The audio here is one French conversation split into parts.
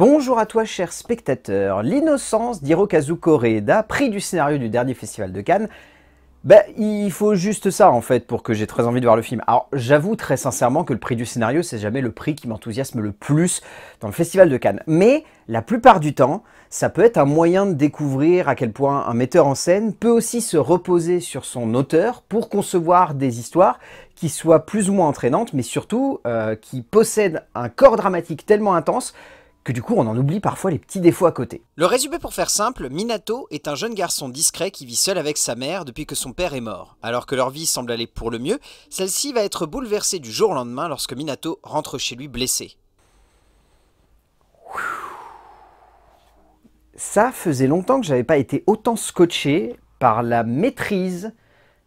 Bonjour à toi cher spectateur, l'innocence d'Hirokazu Koreeda, prix du scénario du dernier festival de Cannes, ben, il faut juste ça en fait pour que j'ai très envie de voir le film. Alors j'avoue très sincèrement que le prix du scénario c'est jamais le prix qui m'enthousiasme le plus dans le festival de Cannes. Mais la plupart du temps, ça peut être un moyen de découvrir à quel point un metteur en scène peut aussi se reposer sur son auteur pour concevoir des histoires qui soient plus ou moins entraînantes mais surtout euh, qui possèdent un corps dramatique tellement intense que du coup on en oublie parfois les petits défauts à côté. Le résumé pour faire simple, Minato est un jeune garçon discret qui vit seul avec sa mère depuis que son père est mort. Alors que leur vie semble aller pour le mieux, celle-ci va être bouleversée du jour au lendemain lorsque Minato rentre chez lui blessé. Ça faisait longtemps que j'avais pas été autant scotché par la maîtrise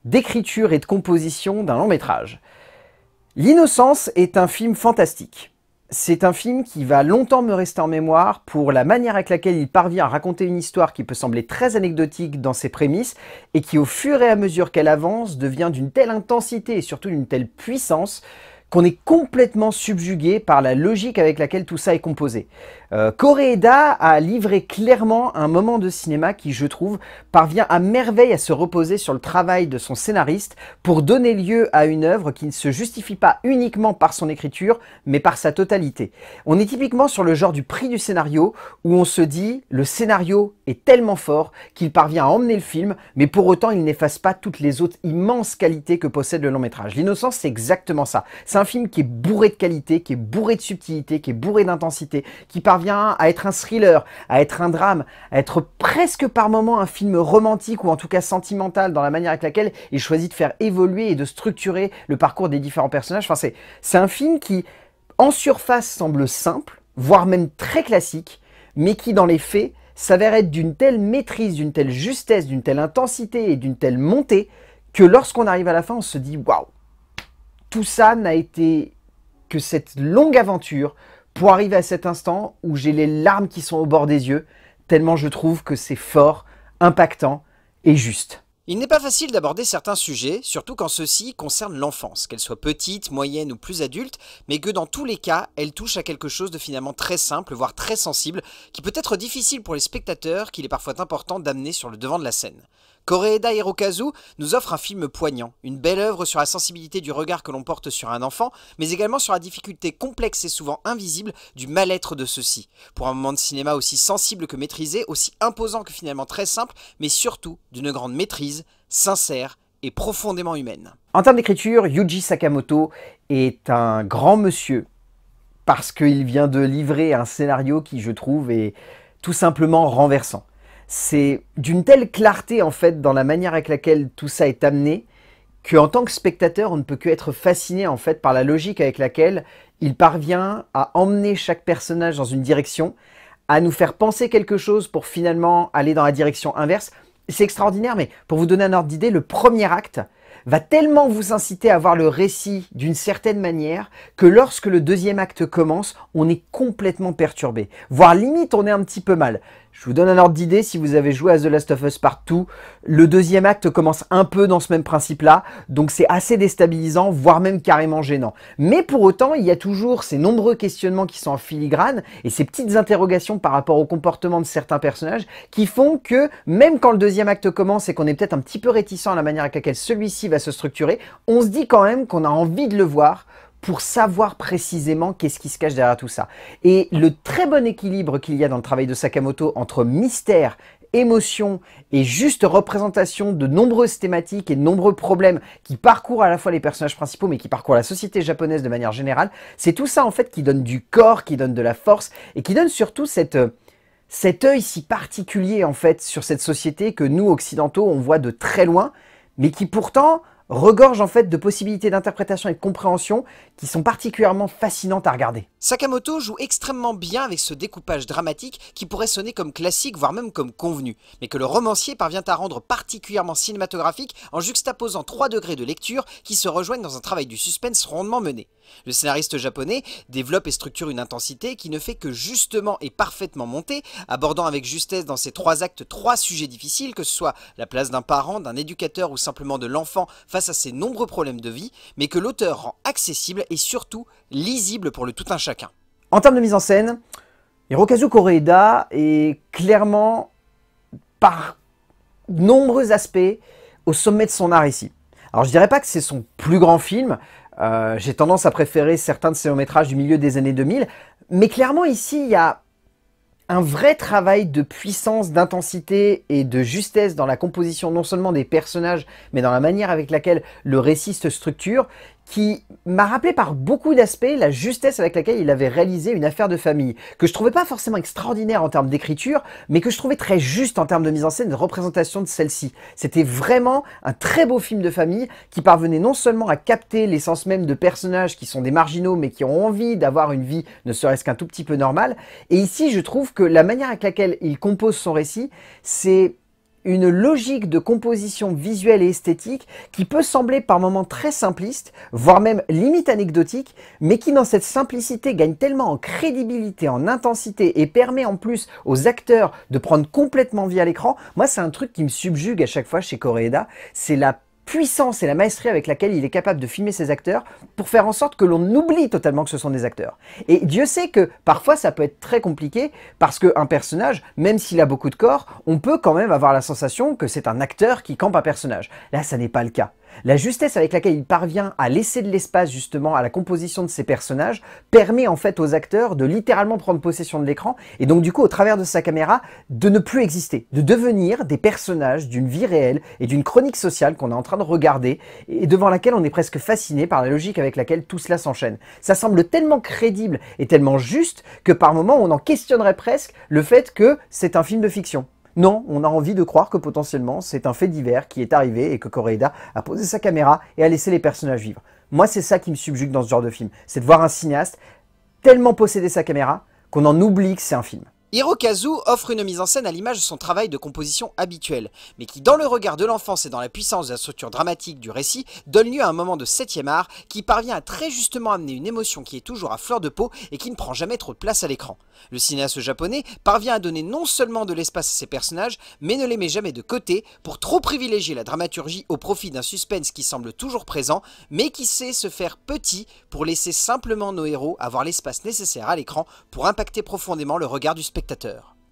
d'écriture et de composition d'un long métrage. L'innocence est un film fantastique c'est un film qui va longtemps me rester en mémoire pour la manière avec laquelle il parvient à raconter une histoire qui peut sembler très anecdotique dans ses prémices et qui au fur et à mesure qu'elle avance devient d'une telle intensité et surtout d'une telle puissance qu'on est complètement subjugué par la logique avec laquelle tout ça est composé. Euh, Koreeda a livré clairement un moment de cinéma qui, je trouve, parvient à merveille à se reposer sur le travail de son scénariste pour donner lieu à une œuvre qui ne se justifie pas uniquement par son écriture, mais par sa totalité. On est typiquement sur le genre du prix du scénario, où on se dit, le scénario est tellement fort qu'il parvient à emmener le film, mais pour autant il n'efface pas toutes les autres immenses qualités que possède le long métrage. L'innocence, c'est exactement ça un film qui est bourré de qualité, qui est bourré de subtilité, qui est bourré d'intensité, qui parvient à être un thriller, à être un drame, à être presque par moments un film romantique ou en tout cas sentimental dans la manière avec laquelle il choisit de faire évoluer et de structurer le parcours des différents personnages. Enfin, c'est un film qui, en surface, semble simple, voire même très classique, mais qui, dans les faits, s'avère être d'une telle maîtrise, d'une telle justesse, d'une telle intensité et d'une telle montée que lorsqu'on arrive à la fin, on se dit waouh tout ça n'a été que cette longue aventure pour arriver à cet instant où j'ai les larmes qui sont au bord des yeux, tellement je trouve que c'est fort, impactant et juste. Il n'est pas facile d'aborder certains sujets, surtout quand ceux-ci concernent l'enfance, qu'elle soit petite, moyenne ou plus adulte, mais que dans tous les cas, elle touche à quelque chose de finalement très simple, voire très sensible, qui peut être difficile pour les spectateurs, qu'il est parfois important d'amener sur le devant de la scène. Koreeda Hirokazu nous offre un film poignant, une belle œuvre sur la sensibilité du regard que l'on porte sur un enfant, mais également sur la difficulté complexe et souvent invisible du mal-être de ceux-ci. Pour un moment de cinéma aussi sensible que maîtrisé, aussi imposant que finalement très simple, mais surtout d'une grande maîtrise, sincère et profondément humaine. En termes d'écriture, Yuji Sakamoto est un grand monsieur parce qu'il vient de livrer un scénario qui, je trouve, est tout simplement renversant c'est d'une telle clarté en fait dans la manière avec laquelle tout ça est amené qu'en tant que spectateur, on ne peut que être fasciné en fait par la logique avec laquelle il parvient à emmener chaque personnage dans une direction, à nous faire penser quelque chose pour finalement aller dans la direction inverse. C'est extraordinaire, mais pour vous donner un ordre d'idée, le premier acte va tellement vous inciter à voir le récit d'une certaine manière que lorsque le deuxième acte commence, on est complètement perturbé, voire limite on est un petit peu mal. Je vous donne un ordre d'idée, si vous avez joué à The Last of Us partout, le deuxième acte commence un peu dans ce même principe-là, donc c'est assez déstabilisant, voire même carrément gênant. Mais pour autant, il y a toujours ces nombreux questionnements qui sont en filigrane, et ces petites interrogations par rapport au comportement de certains personnages, qui font que, même quand le deuxième acte commence et qu'on est peut-être un petit peu réticent à la manière avec laquelle celui-ci va se structurer, on se dit quand même qu'on a envie de le voir pour savoir précisément qu'est-ce qui se cache derrière tout ça. Et le très bon équilibre qu'il y a dans le travail de Sakamoto entre mystère, émotion et juste représentation de nombreuses thématiques et de nombreux problèmes qui parcourent à la fois les personnages principaux mais qui parcourent la société japonaise de manière générale, c'est tout ça en fait qui donne du corps, qui donne de la force et qui donne surtout cette euh, cet œil si particulier en fait sur cette société que nous occidentaux on voit de très loin mais qui pourtant regorge en fait de possibilités d'interprétation et de compréhension qui sont particulièrement fascinantes à regarder. Sakamoto joue extrêmement bien avec ce découpage dramatique qui pourrait sonner comme classique voire même comme convenu, mais que le romancier parvient à rendre particulièrement cinématographique en juxtaposant trois degrés de lecture qui se rejoignent dans un travail du suspense rondement mené. Le scénariste japonais développe et structure une intensité qui ne fait que justement et parfaitement monter, abordant avec justesse dans ses trois actes trois sujets difficiles, que ce soit la place d'un parent, d'un éducateur ou simplement de l'enfant face à ses nombreux problèmes de vie, mais que l'auteur rend accessible et surtout lisible pour le tout un chacun. En termes de mise en scène, Hirokazu Koreeda est clairement, par nombreux aspects, au sommet de son art ici. Alors je dirais pas que c'est son plus grand film, euh, j'ai tendance à préférer certains de ses longs métrages du milieu des années 2000, mais clairement ici il y a un vrai travail de puissance, d'intensité et de justesse dans la composition non seulement des personnages, mais dans la manière avec laquelle le récit se structure, qui m'a rappelé par beaucoup d'aspects la justesse avec laquelle il avait réalisé une affaire de famille, que je trouvais pas forcément extraordinaire en termes d'écriture, mais que je trouvais très juste en termes de mise en scène et de représentation de celle-ci. C'était vraiment un très beau film de famille qui parvenait non seulement à capter l'essence même de personnages qui sont des marginaux mais qui ont envie d'avoir une vie ne serait-ce qu'un tout petit peu normale, et ici je trouve que la manière avec laquelle il compose son récit, c'est une logique de composition visuelle et esthétique qui peut sembler par moments très simpliste, voire même limite anecdotique, mais qui dans cette simplicité gagne tellement en crédibilité, en intensité et permet en plus aux acteurs de prendre complètement vie à l'écran. Moi, c'est un truc qui me subjugue à chaque fois chez Koreeda, c'est la puissance et la maestrie avec laquelle il est capable de filmer ses acteurs pour faire en sorte que l'on oublie totalement que ce sont des acteurs. Et Dieu sait que parfois ça peut être très compliqué parce qu'un personnage, même s'il a beaucoup de corps, on peut quand même avoir la sensation que c'est un acteur qui campe un personnage. Là, ça n'est pas le cas. La justesse avec laquelle il parvient à laisser de l'espace justement à la composition de ses personnages permet en fait aux acteurs de littéralement prendre possession de l'écran et donc du coup au travers de sa caméra de ne plus exister, de devenir des personnages d'une vie réelle et d'une chronique sociale qu'on est en train de regarder et devant laquelle on est presque fasciné par la logique avec laquelle tout cela s'enchaîne. Ça semble tellement crédible et tellement juste que par moments on en questionnerait presque le fait que c'est un film de fiction. Non, on a envie de croire que potentiellement c'est un fait divers qui est arrivé et que Koreeda a posé sa caméra et a laissé les personnages vivre. Moi, c'est ça qui me subjugue dans ce genre de film, c'est de voir un cinéaste tellement posséder sa caméra qu'on en oublie que c'est un film. Hirokazu offre une mise en scène à l'image de son travail de composition habituel, mais qui dans le regard de l'enfance et dans la puissance de la structure dramatique du récit, donne lieu à un moment de septième art qui parvient à très justement amener une émotion qui est toujours à fleur de peau et qui ne prend jamais trop de place à l'écran. Le cinéaste japonais parvient à donner non seulement de l'espace à ses personnages, mais ne les met jamais de côté pour trop privilégier la dramaturgie au profit d'un suspense qui semble toujours présent, mais qui sait se faire petit pour laisser simplement nos héros avoir l'espace nécessaire à l'écran pour impacter profondément le regard du spectateur.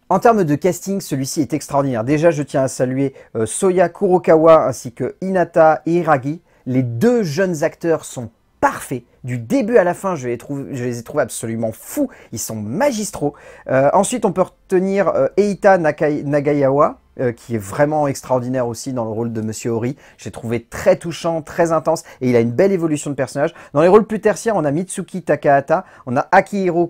En termes de casting, celui-ci est extraordinaire. Déjà, je tiens à saluer euh, Soya Kurokawa ainsi que Inata et Hiragi. Les deux jeunes acteurs sont Parfait Du début à la fin, je les, ai trouvés absolument fous. Ils sont magistraux. Euh, ensuite, on peut retenir euh, Eita Nagayawa, euh, qui est vraiment extraordinaire aussi dans le rôle de Monsieur Ori. J'ai trouvé très touchant, très intense, et il a une belle évolution de personnage. Dans les rôles plus tertiaires, on a Mitsuki Takahata, on a Akihiro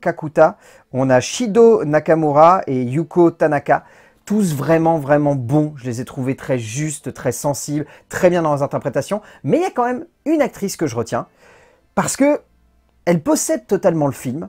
Kakuta, on a Shido Nakamura et Yuko Tanaka tous vraiment, vraiment bons. Je les ai trouvés très justes, très sensibles, très bien dans leurs interprétations. Mais il y a quand même une actrice que je retiens, parce que elle possède totalement le film,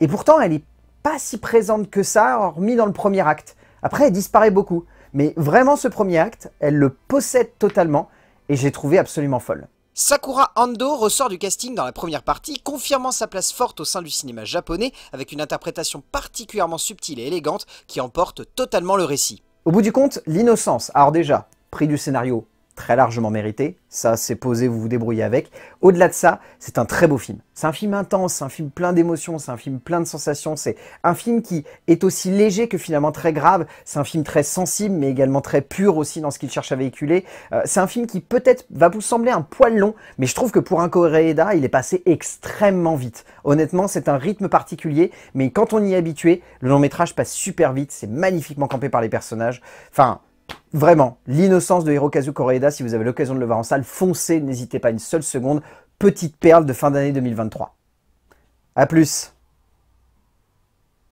et pourtant elle n'est pas si présente que ça, hormis dans le premier acte. Après, elle disparaît beaucoup. Mais vraiment, ce premier acte, elle le possède totalement, et j'ai trouvé absolument folle. Sakura Ando ressort du casting dans la première partie, confirmant sa place forte au sein du cinéma japonais avec une interprétation particulièrement subtile et élégante qui emporte totalement le récit. Au bout du compte, l'innocence, alors déjà, prix du scénario très largement mérité. Ça, c'est posé, vous vous débrouillez avec. Au-delà de ça, c'est un très beau film. C'est un film intense, c'est un film plein d'émotions, c'est un film plein de sensations. C'est un film qui est aussi léger que finalement très grave. C'est un film très sensible, mais également très pur aussi dans ce qu'il cherche à véhiculer. Euh, c'est un film qui peut-être va vous sembler un poil long, mais je trouve que pour un Koreeda, il est passé extrêmement vite. Honnêtement, c'est un rythme particulier, mais quand on y est habitué, le long métrage passe super vite. C'est magnifiquement campé par les personnages. Enfin, Vraiment, l'innocence de Hirokazu Koreeda, si vous avez l'occasion de le voir en salle, foncez, n'hésitez pas une seule seconde. Petite perle de fin d'année 2023. A plus